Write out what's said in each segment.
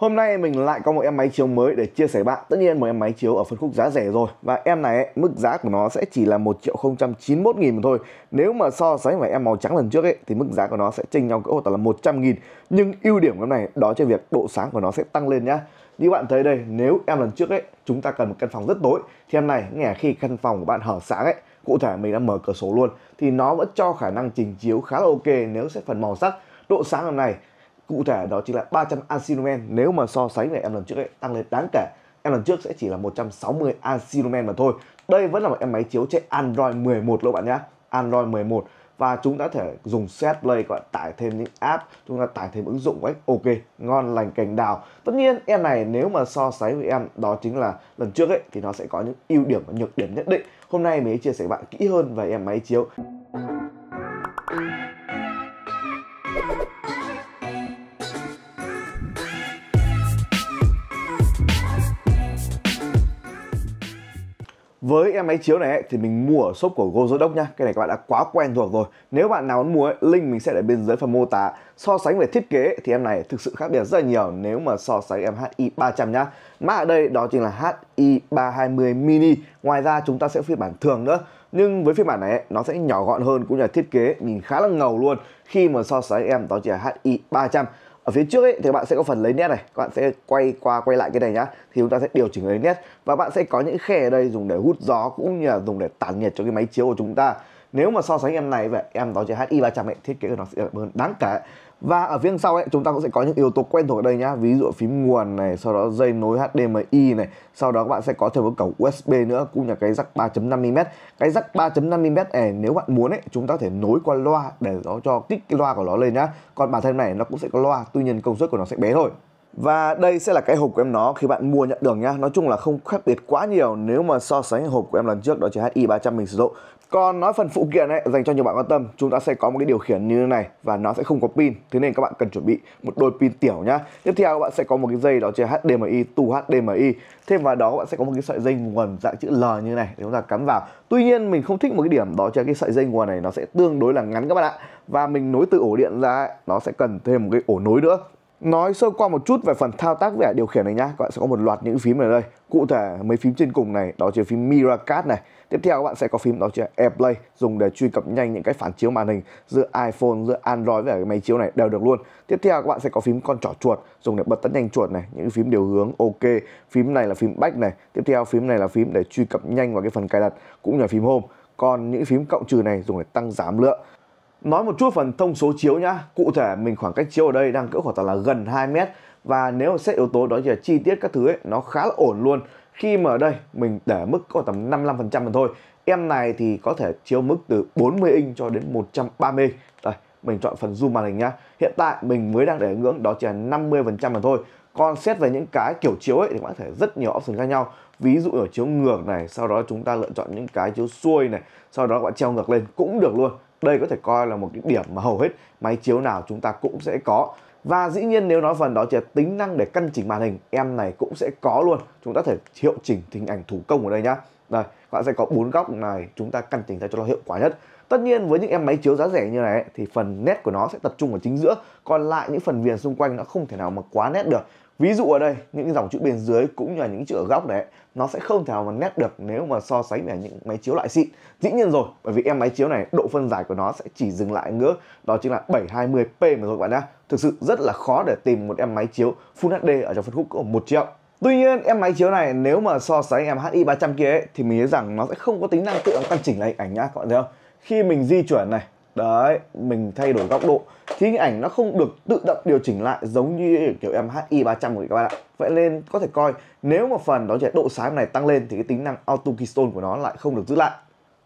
Hôm nay mình lại có một em máy chiếu mới để chia sẻ bạn Tất nhiên một em máy chiếu ở phân khúc giá rẻ rồi Và em này ấy, mức giá của nó sẽ chỉ là 1 triệu 091 nghìn mà thôi Nếu mà so sánh với em màu trắng lần trước ấy Thì mức giá của nó sẽ chênh nhau cỡ khoảng là 100 nghìn Nhưng ưu điểm của em này đó cho việc độ sáng của nó sẽ tăng lên nhá Như bạn thấy đây nếu em lần trước ấy chúng ta cần một căn phòng rất tối Thì em này nghe khi căn phòng của bạn hở sáng ấy Cụ thể mình đã mở cửa sổ luôn Thì nó vẫn cho khả năng trình chiếu khá là ok nếu xét phần màu sắc độ sáng lần này cụ thể đó chính là 300 acinumen nếu mà so sánh với em lần trước ấy, tăng lên đáng kể em lần trước sẽ chỉ là 160 acinumen mà thôi đây vẫn là một em máy chiếu chạy Android 11 luôn bạn nhé Android 11 và chúng ta thể dùng set play gọi tải thêm những app chúng ta tải thêm ứng dụng của ok ngon lành cành đào tất nhiên em này nếu mà so sánh với em đó chính là lần trước ấy thì nó sẽ có những ưu điểm và nhược điểm nhất định hôm nay mình sẽ chia sẻ với bạn kỹ hơn về em máy chiếu với em máy chiếu này ấy, thì mình mua ở shop của Gozodok nha Cái này các bạn đã quá quen thuộc rồi Nếu bạn nào muốn mua ấy, link mình sẽ để bên dưới phần mô tả So sánh về thiết kế thì em này thực sự khác biệt rất là nhiều Nếu mà so sánh em HI 300 nhá Mã ở đây đó chính là HI 320 mini Ngoài ra chúng ta sẽ phiên bản thường nữa nhưng với phiên bản này ấy, nó sẽ nhỏ gọn hơn cũng như là thiết kế nhìn khá là ngầu luôn khi mà so sánh em đó chỉ là HI 300 ở phía trước ấy, thì các bạn sẽ có phần lấy nét này các bạn sẽ quay qua quay lại cái này nhá thì chúng ta sẽ điều chỉnh lấy nét và bạn sẽ có những khe ở đây dùng để hút gió cũng như là dùng để tản nhiệt cho cái máy chiếu của chúng ta nếu mà so sánh em này với em đó chơi HI 300 ấy thiết kế của nó sẽ đẹp hơn đáng kể và ở phía sau ấy chúng ta cũng sẽ có những yếu tố quen thuộc ở đây nhá ví dụ phím nguồn này sau đó dây nối HDMI này sau đó các bạn sẽ có thêm một cổng USB nữa cũng là cái jack 3.5 mm cái jack 3.5 mm này nếu bạn muốn ấy chúng ta có thể nối qua loa để nó cho kích cái loa của nó lên nhá còn bản thân này nó cũng sẽ có loa tuy nhiên công suất của nó sẽ bé thôi và đây sẽ là cái hộp của em nó khi bạn mua nhận được nhá nói chung là không khác biệt quá nhiều nếu mà so sánh hộp của em lần trước đó chỉ hi 300 mình sử dụng còn nói phần phụ kiện ấy, dành cho nhiều bạn quan tâm chúng ta sẽ có một cái điều khiển như thế này và nó sẽ không có pin thế nên các bạn cần chuẩn bị một đôi pin tiểu nhá tiếp theo các bạn sẽ có một cái dây đó chơi HDMI tu HDMI thêm vào đó các bạn sẽ có một cái sợi dây nguồn dạng chữ L như thế này để chúng ta cắm vào tuy nhiên mình không thích một cái điểm đó cho cái sợi dây nguồn này nó sẽ tương đối là ngắn các bạn ạ và mình nối từ ổ điện ra ấy, nó sẽ cần thêm một cái ổ nối nữa Nói sơ qua một chút về phần thao tác với điều khiển này nhá. Các bạn sẽ có một loạt những phím ở đây. Cụ thể mấy phím trên cùng này đó chính là phím Miracast này. Tiếp theo các bạn sẽ có phím đó chính là AirPlay dùng để truy cập nhanh những cái phản chiếu màn hình giữa iPhone, giữa Android với cái máy chiếu này đều được luôn. Tiếp theo các bạn sẽ có phím con trỏ chuột dùng để bật tắt nhanh chuột này, những phím điều hướng OK. Phím này là phím back này. Tiếp theo phím này là phím để truy cập nhanh vào cái phần cài đặt cũng như là phím home. Còn những phím cộng trừ này dùng để tăng giảm lượng Nói một chút phần thông số chiếu nhá Cụ thể mình khoảng cách chiếu ở đây đang cỡ khoảng là gần 2 mét Và nếu xét yếu tố đó thì là chi tiết các thứ ấy, nó khá là ổn luôn Khi mà ở đây mình để mức có tầm 55% mà thôi Em này thì có thể chiếu mức từ 40 inch cho đến 130 inch Đây, mình chọn phần zoom màn hình nhá Hiện tại mình mới đang để ngưỡng đó chỉ là 50% mà thôi còn xét về những cái kiểu chiếu ấy thì có thể rất nhiều option khác nhau ví dụ ở chiếu ngược này sau đó chúng ta lựa chọn những cái chiếu xuôi này sau đó bạn treo ngược lên cũng được luôn đây có thể coi là một cái điểm mà hầu hết máy chiếu nào chúng ta cũng sẽ có. Và dĩ nhiên nếu nói phần đó chỉ là tính năng để căn chỉnh màn hình em này cũng sẽ có luôn. Chúng ta thể hiệu chỉnh hình ảnh thủ công ở đây nhá. Đây, các bạn sẽ có bốn góc này chúng ta căn chỉnh ra cho nó hiệu quả nhất. Tất nhiên với những em máy chiếu giá rẻ như này thì phần nét của nó sẽ tập trung ở chính giữa, còn lại những phần viền xung quanh nó không thể nào mà quá nét được ví dụ ở đây những dòng chữ bên dưới cũng như là những chữ ở góc đấy nó sẽ không thể nào mà nét được nếu mà so sánh với những máy chiếu loại xịn dĩ nhiên rồi bởi vì em máy chiếu này độ phân giải của nó sẽ chỉ dừng lại ngỡ đó chính là 720p mà rồi các bạn nhá thực sự rất là khó để tìm một em máy chiếu Full HD ở trong phân khúc của một triệu Tuy nhiên em máy chiếu này nếu mà so sánh em HI 300 kia ấy, thì mình thấy rằng nó sẽ không có tính năng tự động căn chỉnh lại hình ảnh nhá các bạn thấy không khi mình di chuyển này đấy mình thay đổi góc độ thì hình ảnh nó không được tự động điều chỉnh lại giống như kiểu em HI 300 của các bạn ạ vậy nên có thể coi nếu mà phần đó là độ sáng này tăng lên thì cái tính năng auto keystone của nó lại không được giữ lại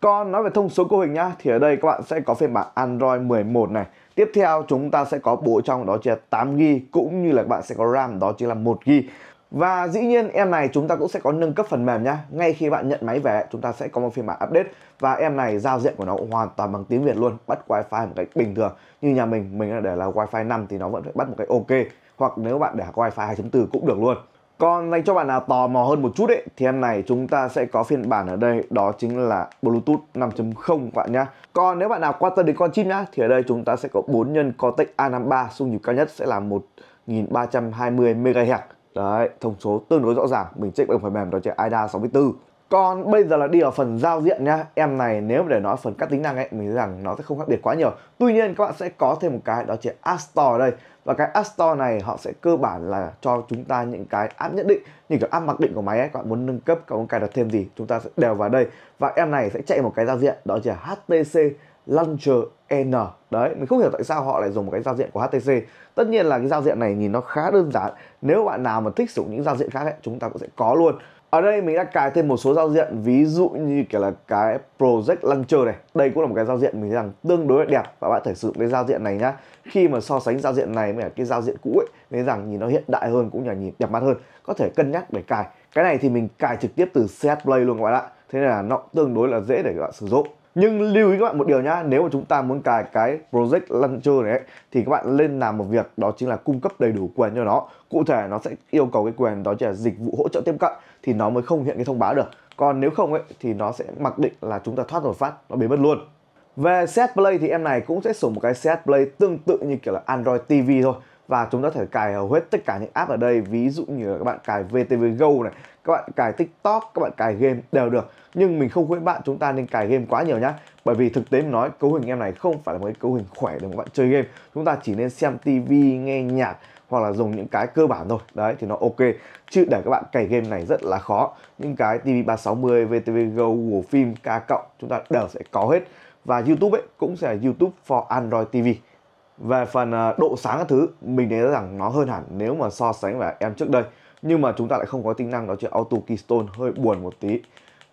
còn nói về thông số cấu hình nhá thì ở đây các bạn sẽ có phiên bản Android 11 này tiếp theo chúng ta sẽ có bộ trong đó là 8GB cũng như là các bạn sẽ có RAM đó chính là 1GB và dĩ nhiên em này chúng ta cũng sẽ có nâng cấp phần mềm nhá Ngay khi bạn nhận máy về chúng ta sẽ có một phiên bản update Và em này giao diện của nó cũng hoàn toàn bằng tiếng Việt luôn Bắt wifi một cách bình thường Như nhà mình, mình để là wifi 5 thì nó vẫn phải bắt một cái ok Hoặc nếu bạn để wifi 2.4 cũng được luôn còn dành cho bạn nào tò mò hơn một chút ấy, thì em này chúng ta sẽ có phiên bản ở đây đó chính là Bluetooth 5.0 bạn nhá. Còn nếu bạn nào quan tâm đến con chip nhá thì ở đây chúng ta sẽ có 4 nhân Cortex A53 xung nhịp cao nhất sẽ là 1320 MHz Đấy, thông số tương đối rõ ràng, mình check bằng phần mềm đó là IDA 64. Còn bây giờ là đi ở phần giao diện nhá. Em này nếu để nói phần các tính năng ấy, mình thấy rằng nó sẽ không khác biệt quá nhiều. Tuy nhiên các bạn sẽ có thêm một cái đó là App Store ở đây. Và cái App Store này họ sẽ cơ bản là cho chúng ta những cái app nhất định Như kiểu app mặc định của máy ấy, các bạn muốn nâng cấp, các bạn cài đặt thêm gì Chúng ta sẽ đều vào đây Và em này sẽ chạy một cái giao diện đó là HTC Launcher N đấy mình không hiểu tại sao họ lại dùng một cái giao diện của HTC tất nhiên là cái giao diện này nhìn nó khá đơn giản nếu bạn nào mà thích sử dụng những giao diện khác ấy, chúng ta cũng sẽ có luôn ở đây mình đã cài thêm một số giao diện ví dụ như kiểu là cái Project Launcher này đây cũng là một cái giao diện mình thấy rằng tương đối đẹp và bạn thể sử dụng cái giao diện này nhá khi mà so sánh giao diện này với cái giao diện cũ ấy thấy rằng nhìn nó hiện đại hơn cũng như là nhìn đẹp mắt hơn có thể cân nhắc để cài cái này thì mình cài trực tiếp từ CH Play luôn các bạn ạ thế là nó tương đối là dễ để các bạn sử dụng nhưng lưu ý các bạn một điều nhá nếu mà chúng ta muốn cài cái project launcher này ấy, thì các bạn lên làm một việc đó chính là cung cấp đầy đủ quyền cho nó cụ thể nó sẽ yêu cầu cái quyền đó chỉ là dịch vụ hỗ trợ tiếp cận thì nó mới không hiện cái thông báo được còn nếu không ấy thì nó sẽ mặc định là chúng ta thoát rồi phát nó biến mất luôn về set play thì em này cũng sẽ sử một cái set play tương tự như kiểu là android tv thôi và chúng ta có thể cài hầu hết tất cả những app ở đây ví dụ như là các bạn cài VTV Go này các bạn cài TikTok các bạn cài game đều được nhưng mình không khuyên bạn chúng ta nên cài game quá nhiều nhá bởi vì thực tế mình nói cấu hình em này không phải là một cái cấu hình khỏe để các bạn chơi game chúng ta chỉ nên xem TV nghe nhạc hoặc là dùng những cái cơ bản thôi đấy thì nó ok chứ để các bạn cày game này rất là khó những cái TV 360 VTV Go của Phim K cộng chúng ta đều sẽ có hết và YouTube ấy cũng sẽ là YouTube for Android TV về phần à, độ sáng các thứ mình thấy rằng nó hơn hẳn nếu mà so sánh với em trước đây nhưng mà chúng ta lại không có tính năng đó chữ auto keystone hơi buồn một tí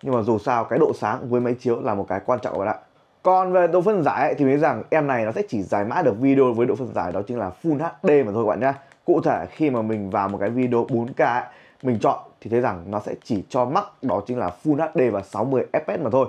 nhưng mà dù sao cái độ sáng với máy chiếu là một cái quan trọng các bạn ạ còn về độ phân giải ấy, thì thấy rằng em này nó sẽ chỉ giải mã được video với độ phân giải đó chính là Full HD mà thôi bạn nhá Cụ thể khi mà mình vào một cái video 4K ấy, mình chọn thì thấy rằng nó sẽ chỉ cho mắc đó chính là Full HD và 60 fps mà thôi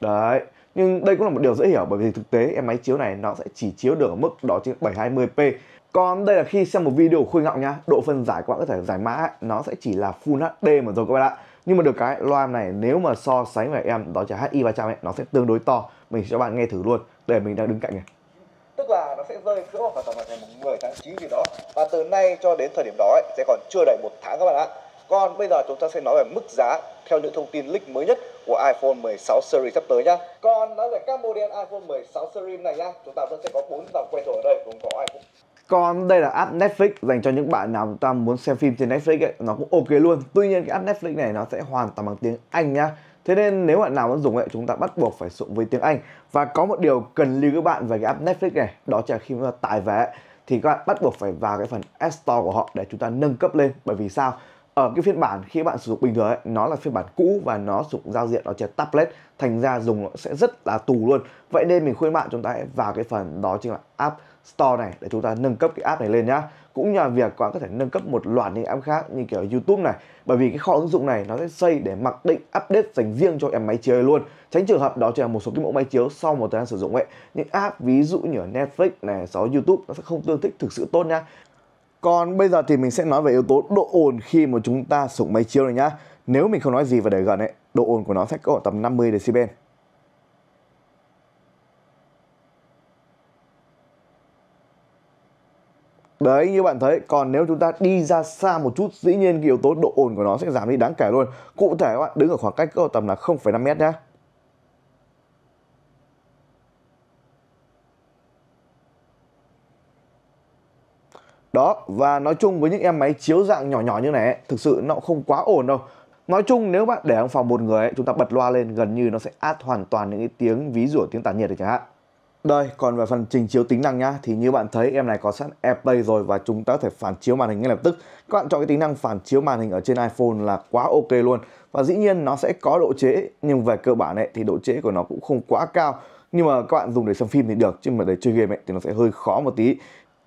Đấy nhưng đây cũng là một điều dễ hiểu bởi vì thực tế em máy chiếu này nó sẽ chỉ chiếu được ở mức đó trên 720p còn đây là khi xem một video khôi ngọng nha độ phân giải các bạn có thể giải mã ấy, nó sẽ chỉ là full HD mà rồi các bạn ạ nhưng mà được cái loa này nếu mà so sánh với em đó là HI 300 ấy nó sẽ tương đối to mình cho bạn nghe thử luôn để mình đang đứng cạnh này tức là nó sẽ rơi cỡ vào tầm ngày 10 tháng 9 gì đó và từ nay cho đến thời điểm đó ấy, sẽ còn chưa đầy một tháng các bạn ạ còn bây giờ chúng ta sẽ nói về mức giá theo những thông tin leak mới nhất của iPhone 16 series sắp tới nhá. Còn nói về các model iPhone 16 series này nhá, chúng ta vẫn sẽ có bốn dòng quay thuộc ở đây cũng có iPhone còn đây là app Netflix dành cho những bạn nào ta muốn xem phim trên Netflix ấy, nó cũng ok luôn. Tuy nhiên cái app Netflix này nó sẽ hoàn toàn bằng tiếng Anh nhá. Thế nên nếu bạn nào muốn dùng ấy, chúng ta bắt buộc phải dùng với tiếng Anh. Và có một điều cần lưu các bạn về cái app Netflix này, đó là khi mà tải về ấy, thì các bạn bắt buộc phải vào cái phần App Store của họ để chúng ta nâng cấp lên. Bởi vì sao? ở ờ, cái phiên bản khi bạn sử dụng bình thường ấy, nó là phiên bản cũ và nó sử dụng giao diện nó trên tablet thành ra dùng nó sẽ rất là tù luôn vậy nên mình khuyên bạn chúng ta hãy vào cái phần đó chính là app store này để chúng ta nâng cấp cái app này lên nhá cũng như là việc các bạn có thể nâng cấp một loạt những app khác như kiểu YouTube này bởi vì cái kho ứng dụng này nó sẽ xây để mặc định update dành riêng cho em máy chiếu luôn tránh trường hợp đó chỉ là một số cái mẫu máy chiếu sau một thời gian sử dụng ấy những app ví dụ như ở Netflix này, sau YouTube nó sẽ không tương thích thực sự tốt nhá. Còn bây giờ thì mình sẽ nói về yếu tố độ ồn khi mà chúng ta sụng máy chiếu này nhá. Nếu mình không nói gì và để gần ấy, độ ồn của nó sẽ có ở tầm 50 decibel. Đấy như bạn thấy Còn nếu chúng ta đi ra xa một chút Dĩ nhiên cái yếu tố độ ồn của nó sẽ giảm đi đáng kể luôn Cụ thể các bạn đứng ở khoảng cách có tầm là 05 mét nhé Đó, và nói chung với những em máy chiếu dạng nhỏ nhỏ như này thực sự nó không quá ổn đâu. Nói chung nếu bạn để ở phòng một người chúng ta bật loa lên gần như nó sẽ át hoàn toàn những cái tiếng ví dụ tiếng tản nhiệt được chẳng hạn. Đây, còn về phần trình chiếu tính năng nhá thì như bạn thấy em này có sẵn AirPlay rồi và chúng ta có thể phản chiếu màn hình ngay lập tức. Các bạn chọn cái tính năng phản chiếu màn hình ở trên iPhone là quá ok luôn. Và dĩ nhiên nó sẽ có độ chế nhưng về cơ bản ấy thì độ chế của nó cũng không quá cao. Nhưng mà các bạn dùng để xem phim thì được chứ mà để chơi game ấy thì nó sẽ hơi khó một tí.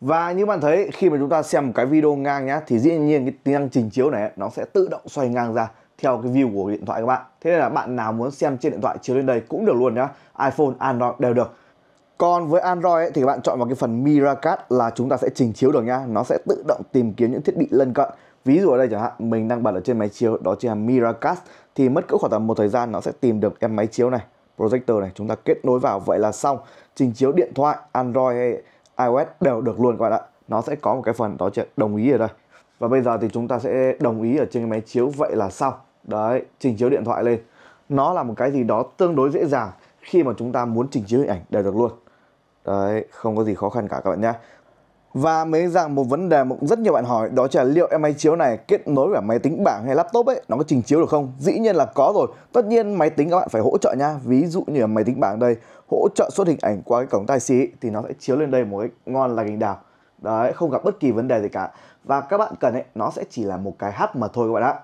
Và như bạn thấy khi mà chúng ta xem một cái video ngang nhá thì dĩ nhiên cái tính năng trình chiếu này nó sẽ tự động xoay ngang ra theo cái view của điện thoại các bạn. Thế nên là bạn nào muốn xem trên điện thoại chiếu lên đây cũng được luôn nhá. iPhone, Android đều được. Còn với Android ấy, thì các bạn chọn vào cái phần Miracast là chúng ta sẽ trình chiếu được nhá. Nó sẽ tự động tìm kiếm những thiết bị lân cận. Ví dụ ở đây chẳng hạn mình đang bật ở trên máy chiếu đó chính là Miracast thì mất cỡ khoảng tầm một thời gian nó sẽ tìm được em máy chiếu này, projector này chúng ta kết nối vào vậy là xong. Trình chiếu điện thoại Android hay iOS đều được luôn các bạn ạ nó sẽ có một cái phần đó đồng ý ở đây và bây giờ thì chúng ta sẽ đồng ý ở trên cái máy chiếu vậy là xong đấy trình chiếu điện thoại lên nó là một cái gì đó tương đối dễ dàng khi mà chúng ta muốn trình chiếu hình ảnh đều được luôn đấy không có gì khó khăn cả các bạn nhé và mới rằng một vấn đề mà cũng rất nhiều bạn hỏi đó là liệu em máy chiếu này kết nối với máy tính bảng hay laptop ấy nó có trình chiếu được không dĩ nhiên là có rồi tất nhiên máy tính các bạn phải hỗ trợ nha ví dụ như là máy tính bảng đây hỗ trợ xuất hình ảnh qua cái cổng tai xí thì nó sẽ chiếu lên đây một cái ngon là gành đào đấy không gặp bất kỳ vấn đề gì cả và các bạn cần ấy nó sẽ chỉ là một cái hấp mà thôi các bạn ạ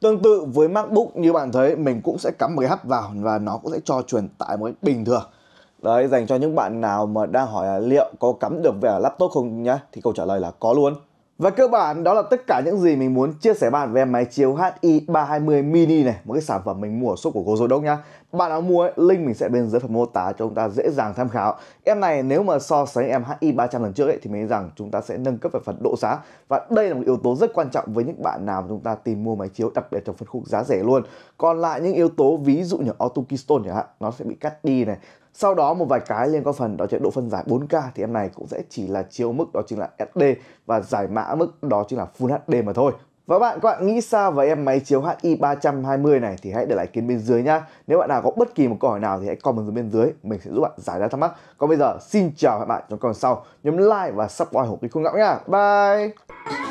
Tương tự với MacBook như bạn thấy mình cũng sẽ cắm một cái hấp vào và nó cũng sẽ cho truyền tải một cách bình thường Đấy, dành cho những bạn nào mà đang hỏi là liệu có cắm được về laptop không nhá Thì câu trả lời là có luôn và cơ bản đó là tất cả những gì mình muốn chia sẻ bạn về máy chiếu HI 320 mini này Một cái sản phẩm mình mua ở shop của Gozodoc nhá bạn nào mua ấy, link mình sẽ bên dưới phần mô tả cho chúng ta dễ dàng tham khảo em này nếu mà so sánh em hi 300 lần trước ấy, thì mình rằng chúng ta sẽ nâng cấp về phần độ giá và đây là một yếu tố rất quan trọng với những bạn nào chúng ta tìm mua máy chiếu đặc biệt trong phân khúc giá rẻ luôn còn lại những yếu tố ví dụ như auto keystone chẳng hạn nó sẽ bị cắt đi này sau đó một vài cái liên quan phần đó chế độ phân giải 4K thì em này cũng sẽ chỉ là chiếu mức đó chính là SD và giải mã mức đó chính là Full HD mà thôi và bạn các bạn nghĩ sao về em máy chiếu HI 320 này thì hãy để lại kiến bên dưới nhá. Nếu bạn nào có bất kỳ một câu hỏi nào thì hãy comment dưới bên dưới, mình sẽ giúp bạn giải đáp thắc mắc. Còn bây giờ xin chào các bạn trong còn sau. Nhấn like và subscribe hộ kênh Khung Ngọng nha. Bye.